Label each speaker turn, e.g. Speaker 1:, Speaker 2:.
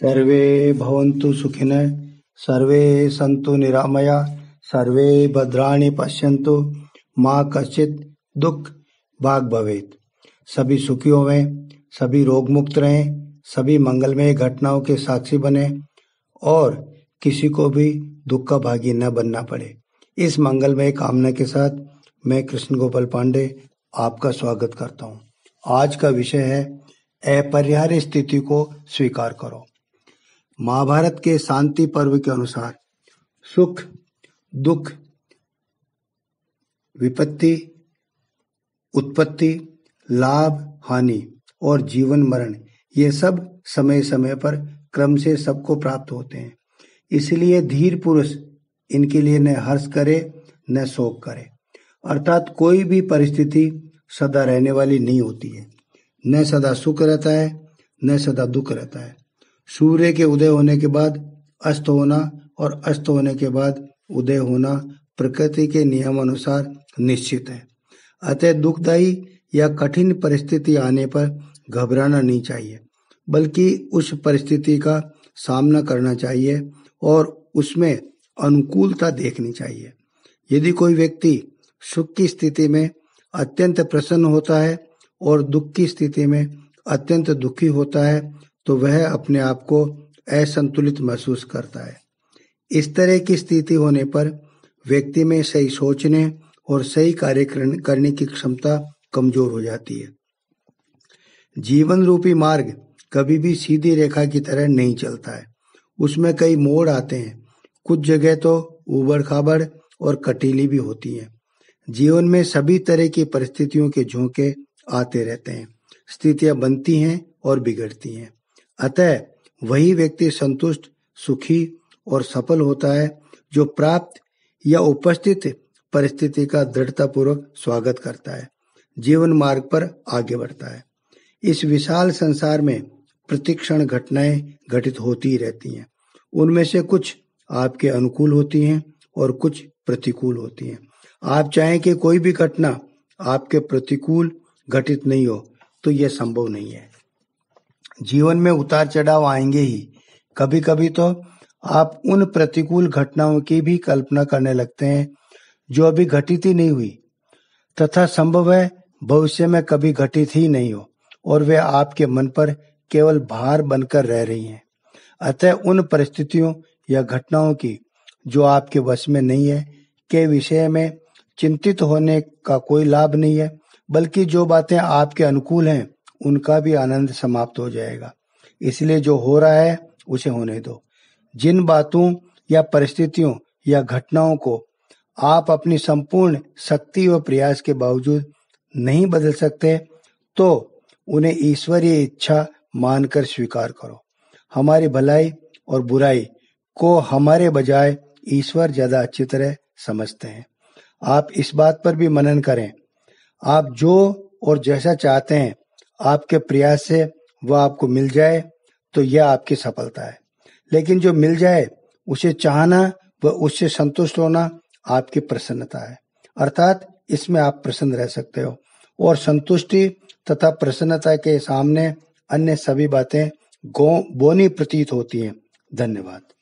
Speaker 1: सर्वे भवन्तु सुखिन सर्वे सन्तु निरामया सर्वे भद्राणि पश्यन्तु माँ कश्चित् दुख भाग भवेत् सभी सुखी होवें सभी रोग मुक्त रहें सभी मंगलमय घटनाओं के साक्षी बने और किसी को भी दुख का भागी न बनना पड़े इस मंगलमय कामना के साथ मैं कृष्ण गोपाल पांडे आपका स्वागत करता हूँ आज का विषय है अपरिहार्य स्थिति को स्वीकार करो महाभारत के शांति पर्व के अनुसार सुख दुख विपत्ति उत्पत्ति लाभ हानि और जीवन मरण ये सब समय समय पर क्रम से सबको प्राप्त होते हैं इसलिए धीर पुरुष इनके लिए न हर्ष करे न शोक करे अर्थात कोई भी परिस्थिति सदा रहने वाली नहीं होती है न सदा सुख रहता है न सदा दुख रहता है सूर्य के उदय होने के बाद अस्त होना और अस्त होने के बाद उदय होना प्रकृति के नियम अनुसार निश्चित है अतः दुखदायी या कठिन परिस्थिति आने पर घबराना नहीं चाहिए बल्कि उस परिस्थिति का सामना करना चाहिए और उसमें अनुकूलता देखनी चाहिए यदि कोई व्यक्ति सुख की स्थिति में अत्यंत प्रसन्न होता है और दुख की स्थिति में अत्यंत दुखी होता है तो वह अपने आप को असंतुलित महसूस करता है इस तरह की स्थिति होने पर व्यक्ति में सही सोचने और सही कार्य करने की क्षमता कमजोर हो जाती है जीवन रूपी मार्ग कभी भी सीधी रेखा की तरह नहीं चलता है उसमें कई मोड़ आते हैं कुछ जगह तो उबड़ खाबड़ और कटीली भी होती हैं जीवन में सभी तरह की परिस्थितियों के झोंके आते रहते हैं स्थितियां बनती हैं और बिगड़ती हैं अतः वही व्यक्ति संतुष्ट सुखी और सफल होता है जो प्राप्त या उपस्थित परिस्थिति का दृढ़ता पूर्वक स्वागत करता है जीवन मार्ग पर आगे बढ़ता है इस विशाल संसार में प्रतिक्षण घटनाएं घटित होती ही रहती हैं उनमें से कुछ आपके अनुकूल होती हैं और कुछ प्रतिकूल होती हैं आप चाहें कि कोई भी घटना आपके प्रतिकूल घटित नहीं हो तो यह संभव नहीं है जीवन में उतार चढ़ाव आएंगे ही कभी कभी तो आप उन प्रतिकूल घटनाओं की भी कल्पना करने लगते हैं जो अभी घटित ही नहीं हुई तथा संभव है भविष्य में कभी घटित ही नहीं हो और वे आपके मन पर केवल भार बनकर रह रही हैं अतः उन परिस्थितियों या घटनाओं की जो आपके वश में नहीं है के विषय में चिंतित होने का कोई लाभ नहीं है बल्कि जो बातें आपके अनुकूल हैं उनका भी आनंद समाप्त हो जाएगा इसलिए जो हो रहा है उसे होने दो जिन बातों या परिस्थितियों या घटनाओं को आप अपनी संपूर्ण शक्ति व प्रयास के बावजूद नहीं बदल सकते तो उन्हें ईश्वरीय इच्छा मानकर स्वीकार करो हमारी भलाई और बुराई को हमारे बजाय ईश्वर ज्यादा अच्छी तरह समझते हैं आप इस बात पर भी मनन करें आप जो और जैसा चाहते हैं आपके प्रयास से वह आपको मिल जाए तो यह आपकी सफलता है लेकिन जो मिल जाए उसे चाहना व उससे संतुष्ट होना आपकी प्रसन्नता है अर्थात इसमें आप प्रसन्न रह सकते हो और संतुष्टि तथा प्रसन्नता के सामने अन्य सभी बातें गो बोनी प्रतीत होती हैं धन्यवाद